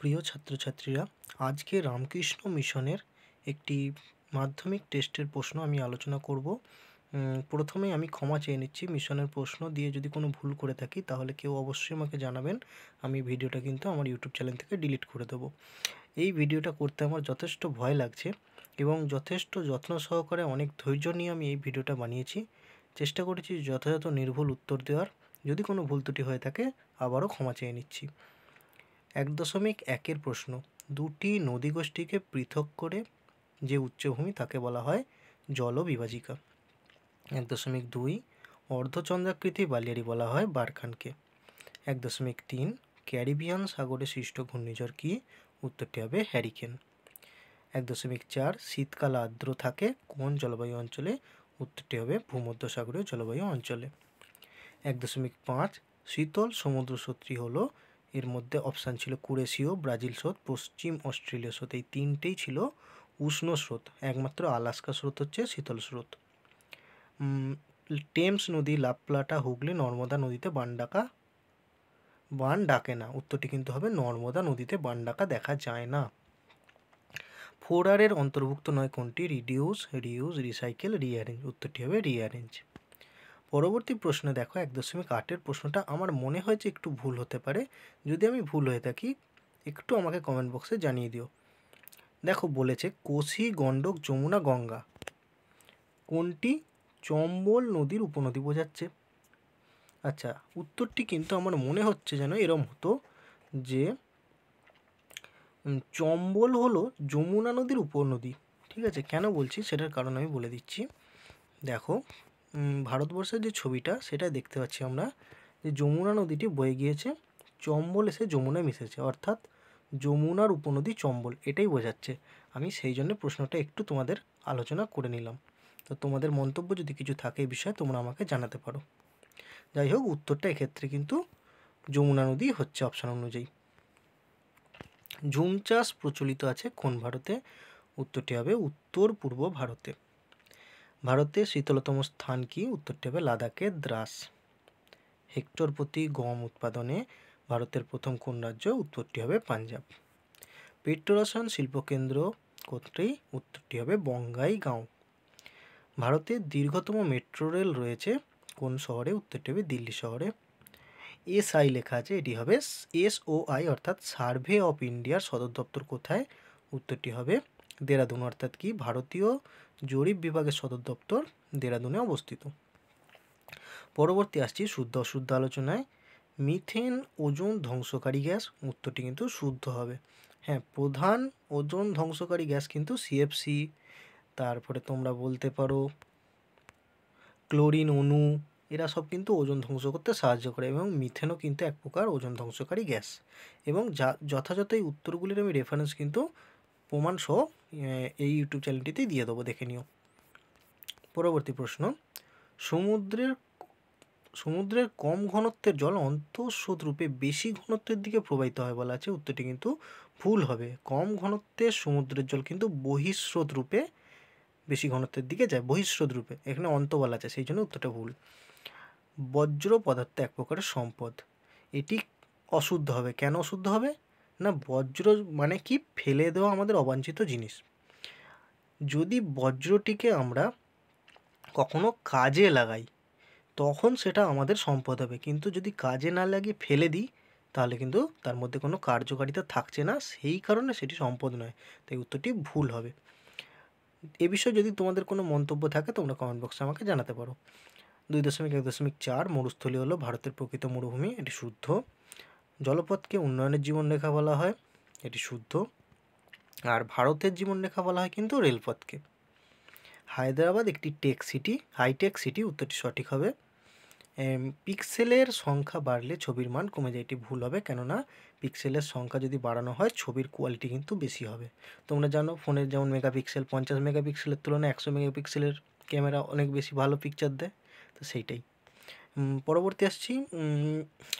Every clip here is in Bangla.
প্রিয় ছাত্রছাত্রীরা আজকে রামকৃষ্ণ মিশনের একটি মাধ্যমিক টেস্টের প্রশ্ন আমি আলোচনা করব প্রথমে আমি ক্ষমা চেয়ে নিচ্ছি মিশনের প্রশ্ন দিয়ে যদি কোনো ভুল করে থাকি তাহলে কেউ অবশ্যই আমাকে জানাবেন আমি ভিডিওটা কিন্তু আমার ইউটিউব চ্যানেল থেকে ডিলিট করে দেবো এই ভিডিওটা করতে আমার যথেষ্ট ভয় লাগছে এবং যথেষ্ট যত্ন সহকারে অনেক ধৈর্য নিয়ে আমি এই ভিডিওটা বানিয়েছি চেষ্টা করেছি যথাযথ নির্ভুল উত্তর দেওয়ার যদি কোনো ভুল ত্রুটি হয়ে থাকে আবারও ক্ষমা চেয়ে নিচ্ছি এক দশমিক একের প্রশ্ন দুটি নদী গোষ্ঠীকে পৃথক করে যে উচ্চভূমি তাকে বলা হয় জলবিভাজিকা এক দশমিক দুই অর্ধচন্দ্রাকৃতি বালিয়ারি বলা হয় বারখানকে এক দশমিক তিন ক্যারিবিয়ান সাগরে সৃষ্ট ঘূর্ণিঝড় কি উত্তরটি হবে হ্যারিকেন এক দশমিক চার শীতকাল আর্দ্র থাকে কোন জলবায়ু অঞ্চলে উত্তরটি হবে ভূমধ্যসাগরীয় জলবায়ু অঞ্চলে এক দশমিক পাঁচ শীতল সমুদ্র সত্যি হলো এর মধ্যে অপশান ছিল কুরেশীয় ব্রাজিল স্রোত পশ্চিম অস্ট্রেলীয় স্রোত এই তিনটেই ছিল উষ্ণ স্রোত একমাত্র আলাস্কা স্রোত হচ্ছে শীতল স্রোত টেমস নদী লাপ্লাটা হুগলি নর্মদা নদীতে বানডাকা বান ডাকে না উত্তরটি কিন্তু হবে নর্মদা নদীতে বান ডাকা দেখা যায় না ফোরারের অন্তর্ভুক্ত নয় কোনটি রিডিউস রিউজ রিসাইকেল রিঅ্যারেঞ্জ উত্তরটি হবে রিঅ্যারেঞ্জ পরবর্তী প্রশ্নে দেখো এক দশমিক আটের প্রশ্নটা আমার মনে হয় যে একটু ভুল হতে পারে যদি আমি ভুল হয়ে থাকি একটু আমাকে কমেন্ট বক্সে জানিয়ে দিও দেখো বলেছে কোশি গণ্ডক যমুনা গঙ্গা কোনটি চম্বল নদীর উপনদী বোঝাচ্ছে আচ্ছা উত্তরটি কিন্তু আমার মনে হচ্ছে যেন এরম হতো যে চম্বল হলো যমুনা নদীর উপনদী ঠিক আছে কেন বলছি সেটার কারণ আমি বলে দিচ্ছি দেখো ভারতবর্ষের যে ছবিটা সেটা দেখতে পাচ্ছি আমরা যে যমুনা নদীটি বয়ে গিয়েছে চম্বল এসে যমুনায় মিশেছে অর্থাৎ যমুনার উপনদী চম্বল এটাই বোঝাচ্ছে আমি সেই জন্য প্রশ্নটা একটু তোমাদের আলোচনা করে নিলাম তো তোমাদের মন্তব্য যদি কিছু থাকে এই বিষয়ে তোমরা আমাকে জানাতে পারো যাই হোক উত্তরটা এক্ষেত্রে কিন্তু যমুনা নদী হচ্ছে অপশান অনুযায়ী ঝুম চাষ প্রচলিত আছে কোন ভারতে উত্তরটি হবে উত্তর পূর্ব ভারতে ভারতের শীতলতম স্থান কি উত্তরটি হবে লাদাখের দ্রাস হেক্টর প্রতি গম উৎপাদনে ভারতের প্রথম কোন রাজ্য উত্তরটি হবে পাঞ্জাব পেট্রোরসায়ন শিল্পকেন্দ্র কোনটি উত্তরটি হবে বঙ্গাইগাঁও ভারতের দীর্ঘতম মেট্রো রেল রয়েছে কোন শহরে উত্তরটি হবে দিল্লি শহরে এস আই লেখা আছে এটি হবে এসওআই অর্থাৎ সার্ভে অফ ইন্ডিয়ার সদর দপ্তর কোথায় উত্তরটি হবে দেরাদুন অর্থাৎ কি ভারতীয় জরিপ বিভাগের সদর দপ্তর দেরাদুনে অবস্থিত পরবর্তী আসছি শুদ্ধ অশুদ্ধ আলোচনায় মিথেন ওজন ধ্বংসকারী গ্যাস উত্তরটি কিন্তু শুদ্ধ হবে হ্যাঁ প্রধান ওজন ধ্বংসকারী গ্যাস কিন্তু সিএফসি তারপরে তোমরা বলতে পারো ক্লোরিন অণু এরা সব কিন্তু ওজন ধ্বংস করতে সাহায্য করে এবং মিথেনও কিন্তু এক প্রকার ওজন ধ্বংসকারী গ্যাস এবং যা যথাযথ এই উত্তরগুলির আমি রেফারেন্স কিন্তু প্রমাণসহ এই ইউটিউব চ্যানেলটিতে দিয়ে দেবো দেখে নিও পরবর্তী প্রশ্ন সমুদ্রের সমুদ্রের কম ঘনত্বের জল অন্তঃস্রোত রূপে বেশি ঘনত্বের দিকে প্রবাহিত হয় বলা আছে উত্তরটি কিন্তু ভুল হবে কম ঘনত্বের সমুদ্রের জল কিন্তু বহিঃস্রোত রূপে বেশি ঘনত্বের দিকে যায় বহিঃস্রোত রূপে এখানে অন্ত বলা আছে সেই জন্য উত্তরটা ভুল বজ্র পদার্থ এক প্রকারের সম্পদ এটি অশুদ্ধ হবে কেন অশুদ্ধ হবে না বজ্র মানে কি ফেলে দেওয়া আমাদের অবাঞ্ছিত জিনিস যদি বজ্রটিকে আমরা কখনো কাজে লাগাই তখন সেটা আমাদের সম্পদ হবে কিন্তু যদি কাজে না লাগিয়ে ফেলে দিই তাহলে কিন্তু তার মধ্যে কোনো কার্যকারিতা থাকছে না সেই কারণে সেটি সম্পদ নয় তাই উত্তরটি ভুল হবে এ বিষয়ে যদি তোমাদের কোনো মন্তব্য থাকে তোমরা কমেন্ট বক্সে আমাকে জানাতে পারো দুই দশমিক এক দশমিক চার মরুস্থলী হলো ভারতের প্রকৃত মরুভূমি এটি শুদ্ধ জলপথকে উন্নয়নের জীবনরেখা বলা হয় এটি শুদ্ধ আর ভারতের জীবনরেখা বলা হয় কিন্তু রেলপথকে হায়দ্রাবাদ একটি টেক সিটি হাইটেক সিটি উত্তরটি সঠিক হবে পিক্সেলের সংখ্যা বাড়লে ছবির মান কমে যায় এটি ভুল হবে কেননা পিক্সেলের সংখ্যা যদি বাড়ানো হয় ছবির কোয়ালিটি কিন্তু বেশি হবে তোমরা জানো ফোনের যেমন মেগাপিক্সেল পঞ্চাশ মেগাপিক্সেলের তুলনায় একশো মেগাপিক্সেলের ক্যামেরা অনেক বেশি ভালো পিকচার দেয় তো সেইটাই পরবর্তী আসছি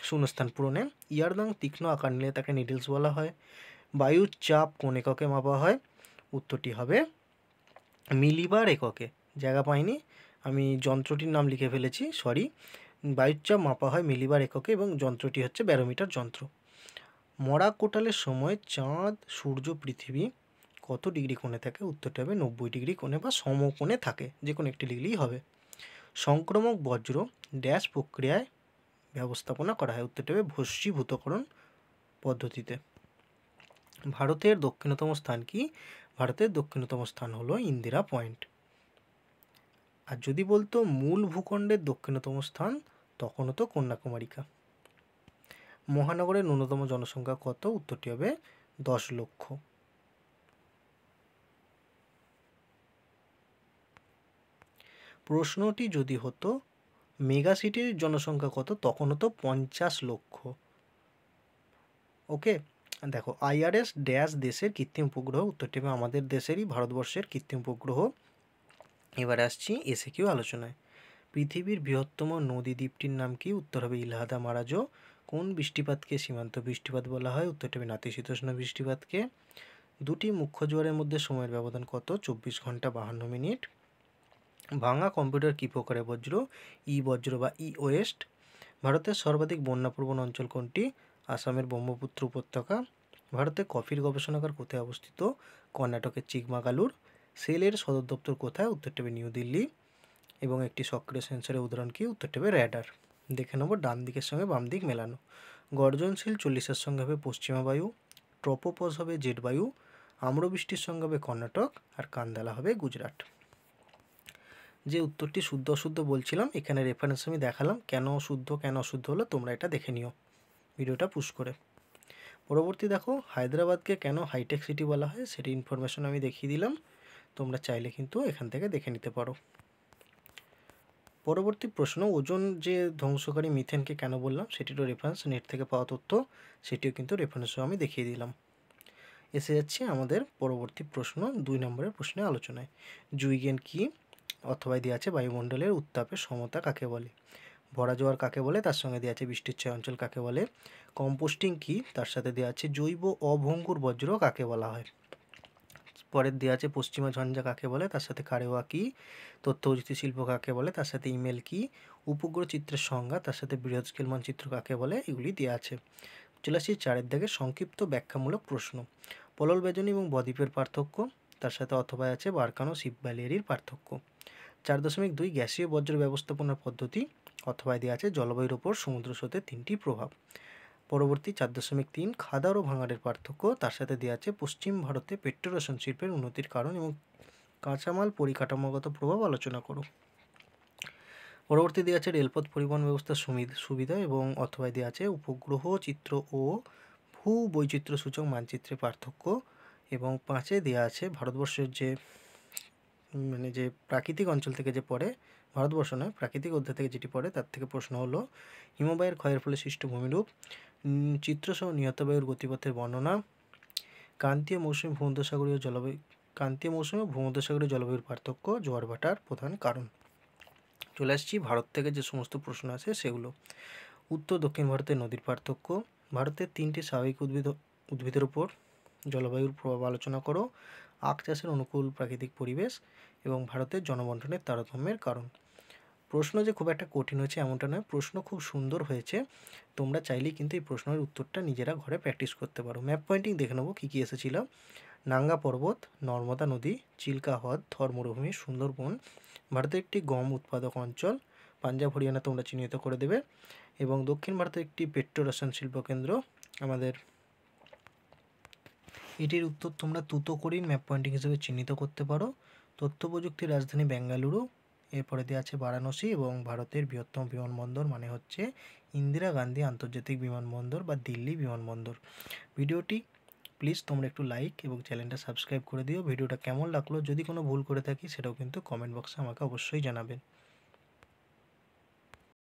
শূন্যস্থান পূরণে ইয়ারদাং তীক্ষ্ণ আকার নিলে তাকে নিডলস বলা হয় বায়ুর চাপ কোন এককে মাপা হয় উত্তরটি হবে মিলিবার এককে জায়গা পাইনি আমি যন্ত্রটির নাম লিখে ফেলেছি সরি বায়ুর চাপ মাপা হয় মিলিবার এককে এবং যন্ত্রটি হচ্ছে ব্যারোমিটার যন্ত্র মরা কোটালের সময় চাঁদ সূর্য পৃথিবী কত ডিগ্রি কোণে থাকে উত্তরটি হবে নব্বই ডিগ্রি কোণে বা সমকোণে থাকে যে কোনো একটি লিখলেই হবে সংক্রমক বজ্র ড্যাশ প্রক্রিয়ায় ব্যবস্থাপনা করা হয় উত্তরটি হবে ভস্মীভূতকরণ পদ্ধতিতে ভারতের দক্ষিণতম স্থান কি ভারতের দক্ষিণতম স্থান হলো ইন্দিরা পয়েন্ট আর যদি বলতো মূল ভূখণ্ডের দক্ষিণতম স্থান তখন হতো কন্যাকুমারিকা মহানগরের ন্যূনতম জনসংখ্যা কত উত্তরটি হবে দশ লক্ষ প্রশ্নটি যদি হতো মেগা সিটির জনসংখ্যা কত তখন হতো পঞ্চাশ লক্ষ ওকে দেখো আইআরএস ড্যাশ দেশের কৃত্রিম উপগ্রহ উত্তরটি আমাদের দেশেরই ভারতবর্ষের কৃত্রিম উপগ্রহ এবার আসছি এসে কিউ আলোচনায় পৃথিবীর বৃহত্তম নদী দ্বীপটির নাম কি উত্তর হবে ইলাহাদা মারাজো কোন বৃষ্টিপাতকে সীমান্ত বৃষ্টিপাত বলা হয় উত্তরটি হবে নাতিশীতোষ্ণ বৃষ্টিপাতকে দুটি মুখ্য জোয়ারের মধ্যে সময়ের ব্যবধান কত চব্বিশ ঘন্টা বাহান্ন মিনিট ভাঙা কম্পিউটার কী প্রকারে বজ্র ই বজ্র বা ই ওয়েস্ট ভারতের সর্বাধিক বন্যাপূর্বণ অঞ্চল কোনটি আসামের ব্রহ্মপুত্র উপত্যকা ভারতে কফির গবেষণাগার কোথায় অবস্থিত কর্ণাটকের চিকমাগালুর সেলের সদর দপ্তর কোথায় উত্তর নিউ দিল্লি এবং একটি সক্রিয় সেন্সরের উদাহরণ কি উত্তর টেবে র্যাডার দেখে নেব ডান দিকের সঙ্গে বাম দিক মেলানো গর্জনশীল চল্লিশের সঙ্গে হবে পশ্চিমা বায়ু ট্রপোপজ হবে জেট বায়ু আম্রবৃষ্টির সঙ্গে হবে কর্ণাটক আর কান্দালা হবে গুজরাট যে উত্তরটি শুদ্ধ অশুদ্ধ বলছিলাম এখানে রেফারেন্স আমি দেখালাম কেন শুদ্ধ কেন অশুদ্ধ হলো তোমরা এটা দেখে নিও ভিডিওটা পুশ করে পরবর্তী দেখো হায়দ্রাবাদকে কেন হাইটেক সিটি বলা হয় সেটি ইনফরমেশন আমি দেখিয়ে দিলাম তোমরা চাইলে কিন্তু এখান থেকে দেখে নিতে পারো পরবর্তী প্রশ্ন ওজন যে ধ্বংসকারী মিথেনকে কেন বললাম সেটিরও রেফারেন্স নেট থেকে পাওয়া তথ্য সেটিও কিন্তু রেফারেন্সও আমি দেখিয়ে দিলাম এসে যাচ্ছে আমাদের পরবর্তী প্রশ্ন দুই নম্বরের প্রশ্নে আলোচনায় জুইগেন কি অথবা দেওয়া আছে বায়ুমণ্ডলের উত্তাপের সমতা কাকে বলে ভরা জোয়ার কাকে বলে তার সঙ্গে দেওয়া আছে বৃষ্টির ছয় অঞ্চল কাকে বলে কম্পোস্টিং কি তার সাথে দেওয়া আছে জৈব অভঙ্গুর বজ্র কাকে বলা হয় পরের দেওয়া আছে পশ্চিমা ঝঞ্ঝা কাকে বলে তার সাথে কারেওয়া কী তথ্যপ্রযুক্তি শিল্প কাকে বলে তার সাথে ইমেল কি উপগ্রহ চিত্রের সংজ্ঞা তার সাথে বৃহৎ স্কেল মানচিত্র কাকে বলে এগুলি দেওয়া আছে চলে আসি চারের দিকে সংক্ষিপ্ত ব্যাখ্যামূলক প্রশ্ন পলল বেজনী এবং বদ্বীপের পার্থক্য তার সাথে অথবা আছে বার্কানো ব্যালেরির পার্থক্য চার দশমিক দুই গ্যাসীয় বর্জ্য ব্যবস্থাপনার পদ্ধতি অথবা দেওয়া আছে জলবায়ুর ওপর সমুদ্র স্রোতের তিনটি প্রভাব পরবর্তী চার দশমিক তিন খাদার ও ভাঙাড়ের পার্থক্য তার সাথে দেওয়া আছে পশ্চিম ভারতে পেট্রোরেশন শিল্পের উন্নতির কারণ এবং কাঁচামাল পরিকাঠামোগত প্রভাব আলোচনা করো পরবর্তী দেওয়া আছে রেলপথ পরিবহন ব্যবস্থা সুবিধা এবং অথবা দেওয়া আছে উপগ্রহ চিত্র ও ভূ সূচক মানচিত্রে পার্থক্য এবং পাঁচে দেওয়া আছে ভারতবর্ষের যে মানে যে প্রাকৃতিক অঞ্চল থেকে যে পড়ে ভারতবর্ষ নয় প্রাকৃতিক অধ্যায় থেকে যেটি পড়ে তার থেকে প্রশ্ন হলো হিমবাহের ক্ষয়ের ফলে সৃষ্ট ভূমিরূপ চিত্রসহ নিহতবায়ুর গতিপথের বর্ণনা ক্রান্তীয় মৌসুমী ভূমধ্যসাগরীয় জলবায়ু ক্রান্তীয় মৌসুমে ভূমধ্যসাগরীয় জলবায়ুর পার্থক্য জোয়ার ভাটার প্রধান কারণ চলে আসছি ভারত থেকে যে সমস্ত প্রশ্ন আছে সেগুলো উত্তর দক্ষিণ ভারতের নদীর পার্থক্য ভারতের তিনটি স্বাভাবিক উদ্ভিদ উদ্ভিদের উপর জলবায়ুর প্রভাব আলোচনা করো আখ চাষের অনুকূল প্রাকৃতিক পরিবেশ এবং ভারতের জনবন্টনের তারতম্যের কারণ প্রশ্ন যে খুব একটা কঠিন হয়েছে এমনটা নয় প্রশ্ন খুব সুন্দর হয়েছে তোমরা চাইলেই কিন্তু এই প্রশ্নের উত্তরটা নিজেরা ঘরে প্র্যাকটিস করতে পারো ম্যাপ পয়েন্টিং দেখে নেবো কী কী এসেছিল নাঙ্গা পর্বত নর্মদা নদী চিল্কা হ্রদ থর মরুভূমি সুন্দরবন ভারতের একটি গম উৎপাদক অঞ্চল পাঞ্জাব হরিয়ানা তোমরা চিহ্নিত করে দেবে এবং দক্ষিণ ভারতের একটি পেট্রোরাসায়ন শিল্প কেন্দ্র আমাদের এটির উত্তর তোমরা তুতোকরিন ম্যাপ পয়েন্টিং হিসেবে চিহ্নিত করতে পারো তথ্য প্রযুক্তির রাজধানী বেঙ্গালুরু এরপরে দেওয়া আছে বারাণসী এবং ভারতের বৃহত্তম বিমানবন্দর মানে হচ্ছে ইন্দিরা গান্ধী আন্তর্জাতিক বিমানবন্দর বা দিল্লি বিমানবন্দর ভিডিওটি প্লিজ তোমরা একটু লাইক এবং চ্যানেলটা সাবস্ক্রাইব করে দিও ভিডিওটা কেমন লাগলো যদি কোনো ভুল করে থাকি সেটাও কিন্তু কমেন্ট বক্সে আমাকে অবশ্যই জানাবেন